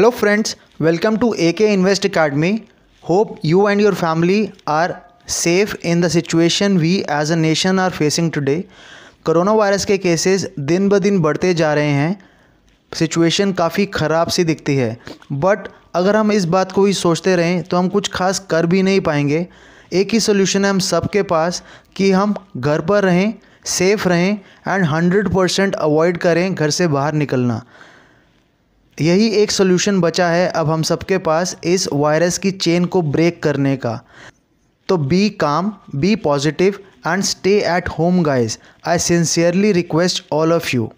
Friends welcome to A K invest Academy. Hope you and your family are safe in the situation we as a nation are facing today corona virus के cases दिन ब दिन बढ़ते जा रहे हैं situation काफ़ी ख़राब सी दिखती है बट अगर हम इस बात को ही सोचते रहें तो हम कुछ खास कर भी नहीं पाएंगे एक ही सोल्यूशन है हम सब के पास कि हम घर पर रहें सेफ़ रहें एंड हंड्रेड परसेंट अवॉइड करें घर से बाहर निकलना यही एक सोल्यूशन बचा है अब हम सबके पास इस वायरस की चेन को ब्रेक करने का तो be calm be positive and stay at home guys I sincerely request all of you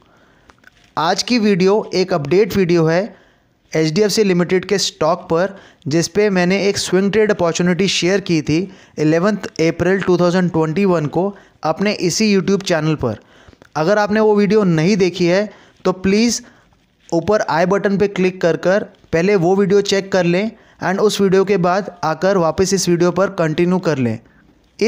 आज की वीडियो एक अपडेट वीडियो है H D F C limited के स्टॉक पर जिसपे मैंने एक स्विंग ट्रेड अपॉर्चुनिटी शेयर की थी एलेवेंथ अप्रैल 2021 को अपने इसी यूट्यूब चैनल पर अगर आपने वो वीडियो नहीं देखी है तो प्लीज़ ऊपर आई बटन पे क्लिक कर कर पहले वो वीडियो चेक कर लें एंड उस वीडियो के बाद आकर वापस इस वीडियो पर कंटिन्यू कर लें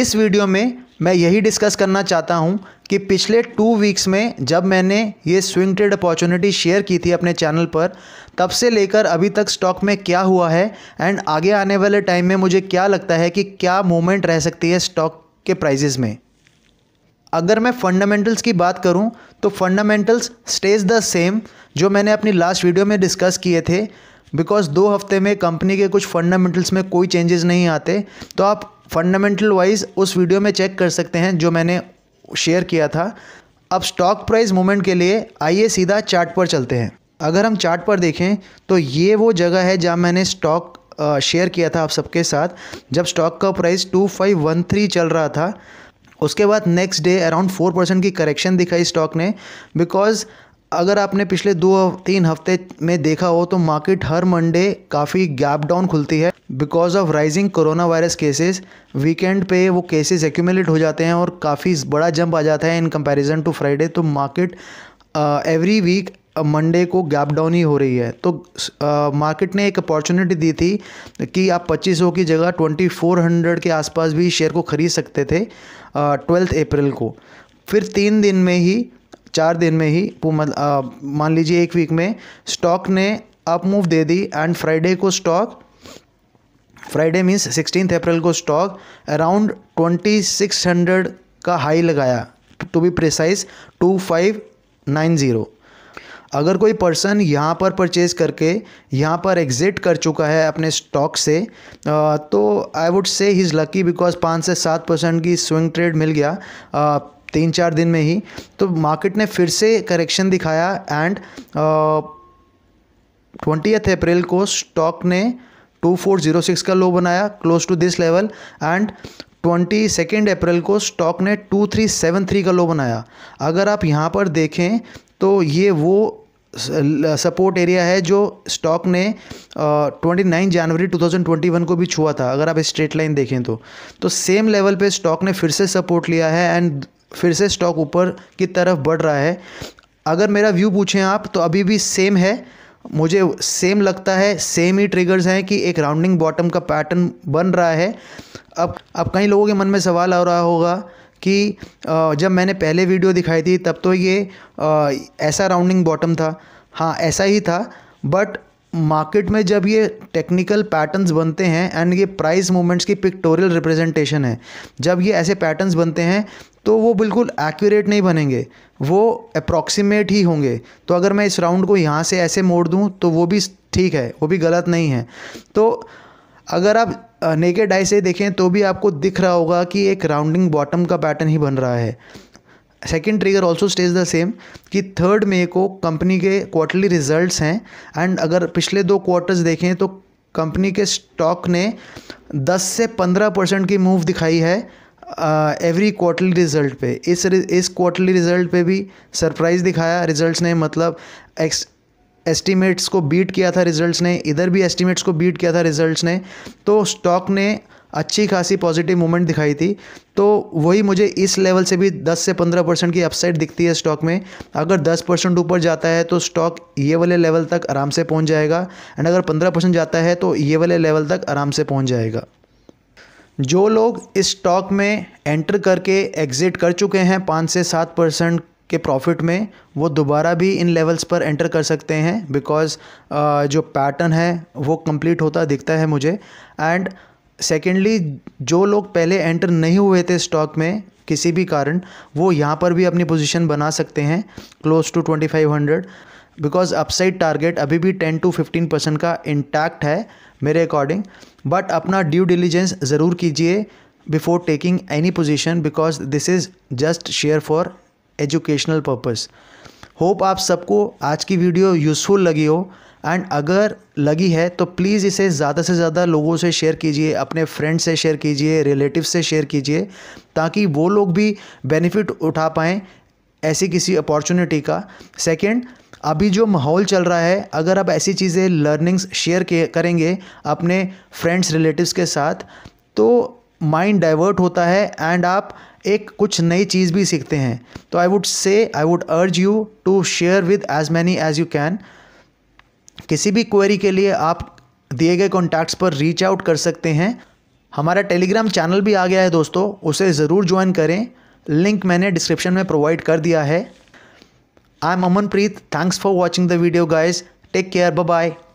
इस वीडियो में मैं यही डिस्कस करना चाहता हूँ कि पिछले टू वीक्स में जब मैंने ये स्विंग ट्रेड अपॉर्चुनिटी शेयर की थी अपने चैनल पर तब से लेकर अभी तक स्टॉक में क्या हुआ है एंड आगे आने वाले टाइम में मुझे क्या लगता है कि क्या मूवमेंट रह सकती है स्टॉक के प्राइजेज़ में अगर मैं फंडामेंटल्स की बात करूं तो फंडामेंटल्स स्टेज द सेम जो मैंने अपनी लास्ट वीडियो में डिस्कस किए थे बिकॉज दो हफ्ते में कंपनी के कुछ फंडामेंटल्स में कोई चेंजेस नहीं आते तो आप फंडामेंटल वाइज उस वीडियो में चेक कर सकते हैं जो मैंने शेयर किया था अब स्टॉक प्राइस मूवमेंट के लिए आइए सीधा चार्ट पर चलते हैं अगर हम चार्ट पर देखें तो ये वो जगह है जहाँ मैंने स्टॉक शेयर किया था आप सबके साथ जब स्टॉक का price two five one three चल रहा था उसके बाद next day around four percent की करेक्शन दिखाई स्टॉक ने बिकॉज अगर आपने पिछले दो तीन हफ्ते में देखा हो तो मार्केट हर मंडे काफ़ी गैप डाउन खुलती है because of rising corona virus cases weekend पे वो केसेस एक्यूमुलेट हो जाते हैं और काफ़ी बड़ा जंप आ जाता है इन कंपैरिजन टू फ्राइडे तो मार्केट एवरी वीक मंडे को गैप डाउन ही हो रही है तो मार्केट ने एक अपॉर्चुनिटी दी थी कि आप 2500 की जगह 2400 के आसपास भी शेयर को ख़रीद सकते थे ट्वेल्थ अप्रैल को फिर तीन दिन में ही चार दिन में ही मान लीजिए एक वीक में स्टॉक ने अप मूव दे दी एंड फ्राइडे को stock Friday means sixteen April को stock around twenty six hundred का हाई लगाया to be precise two five nine zero अगर कोई पर्सन यहाँ पर परचेज करके यहाँ पर एग्ज़िट कर चुका है अपने स्टॉक से तो आई वुड से ही इज़ लकी बिकॉज पाँच से सात परसेंट की स्विंग ट्रेड मिल गया तीन चार दिन में ही तो मार्केट ने फिर से करेक्शन दिखाया एंड ट्वेंटी अप्रैल को स्टॉक ने 2406 का लो बनाया close to this level and twenty second April को स्टॉक ने टू थ्री सेवन थ्री का लो बनाया अगर आप यहाँ पर देखें तो ये वो सपोर्ट एरिया है जो स्टॉक ने ट्वेंटी नाइन जनवरी 2021 को भी छुआ था अगर आप स्ट्रेट लाइन देखें तो तो सेम लेवल पे स्टॉक ने फिर से सपोर्ट लिया है एंड फिर से स्टॉक ऊपर की तरफ बढ़ रहा है अगर मेरा व्यू पूछें आप तो अभी भी सेम है मुझे सेम लगता है सेम ही ट्रिगर्स हैं कि एक राउंडिंग बॉटम का पैटर्न बन रहा है अब अब कई लोगों के मन में सवाल आ रहा होगा कि जब मैंने पहले वीडियो दिखाई थी तब तो ये ऐसा राउंडिंग बॉटम था हाँ ऐसा ही था बट मार्केट में जब ये टेक्निकल पैटर्न्स बनते हैं एंड ये प्राइस मूवमेंट्स की पिक्टोरियल रिप्रेजेंटेशन है जब ये ऐसे पैटर्न्स बनते हैं तो वो बिल्कुल एक्यूरेट नहीं बनेंगे वो अप्रॉक्सीमेट ही होंगे तो अगर मैं इस राउंड को यहाँ से ऐसे मोड़ दूँ तो वो भी ठीक है वो भी गलत नहीं है तो अगर आप नेकेड आई से देखें तो भी आपको दिख रहा होगा कि एक राउंडिंग बॉटम का पैटर्न ही बन रहा है second trigger also stage the same कि थर्ड मे को कंपनी के क्वार्टरली रिजल्ट्स हैं एंड अगर पिछले दो क्वार्टर्स देखें तो कंपनी के स्टॉक ने 10 से 15 परसेंट की मूव दिखाई है एवरी क्वार्टरली रिजल्ट पे इस इस क्वार्टरली रिजल्ट पे भी सरप्राइज़ दिखाया रिजल्ट्स ने मतलब एक्स एस्टीमेट्स को बीट किया था रिजल्ट्स ने इधर भी एस्टिमेट्स को बीट किया था रिजल्ट्स ने तो स्टॉक ने अच्छी खासी पॉजिटिव मूवमेंट दिखाई थी तो वही मुझे इस लेवल से भी 10 से 15 परसेंट की अपसाइड दिखती है स्टॉक में अगर 10 परसेंट ऊपर जाता है तो स्टॉक ये वाले लेवल तक आराम से पहुंच जाएगा एंड अगर 15 परसेंट जाता है तो ये वाले लेवल तक आराम से पहुंच जाएगा जो लोग इस स्टॉक में एंटर करके एग्ज़िट कर चुके हैं पाँच से सात परसेंट के प्रॉफिट में वो दोबारा भी इन लेवल्स पर एंटर कर सकते हैं बिकॉज़ uh, जो पैटर्न है वो कंप्लीट होता दिखता है मुझे एंड सेकेंडली जो लोग पहले एंटर नहीं हुए थे स्टॉक में किसी भी कारण वो यहाँ पर भी अपनी पोजीशन बना सकते हैं close to twenty five hundred because upside target अभी भी टेन टू फिफ्टीन परसेंट का इंटैक्ट है मेरे अकॉर्डिंग बट अपना ड्यू डिलीजेंस ज़रूर कीजिए before taking any position because this is just share for educational purpose hope आप सबको आज की वीडियो यूज़फुल लगी हो एंड अगर लगी है तो प्लीज़ इसे ज़्यादा से ज़्यादा लोगों से शेयर कीजिए अपने फ्रेंड से शेयर कीजिए रिलेटिव से शेयर कीजिए ताकि वो लोग भी बेनिफिट उठा पाएँ ऐसी किसी अपॉर्चुनिटी का सेकंड अभी जो माहौल चल रहा है अगर आप ऐसी चीज़ें लर्निंग्स शेयर करेंगे अपने फ्रेंड्स रिलेटिव्स के साथ तो माइंड डाइवर्ट होता है एंड आप एक कुछ नई चीज़ भी सीखते हैं तो I would say I would urge you to share with as many as you can किसी भी क्वेरी के लिए आप दिए गए कॉन्टैक्ट्स पर रीच आउट कर सकते हैं हमारा टेलीग्राम चैनल भी आ गया है दोस्तों उसे ज़रूर ज्वाइन करें लिंक मैंने डिस्क्रिप्शन में प्रोवाइड कर दिया है I am Amanpreet thanks for watching the video guys take care bye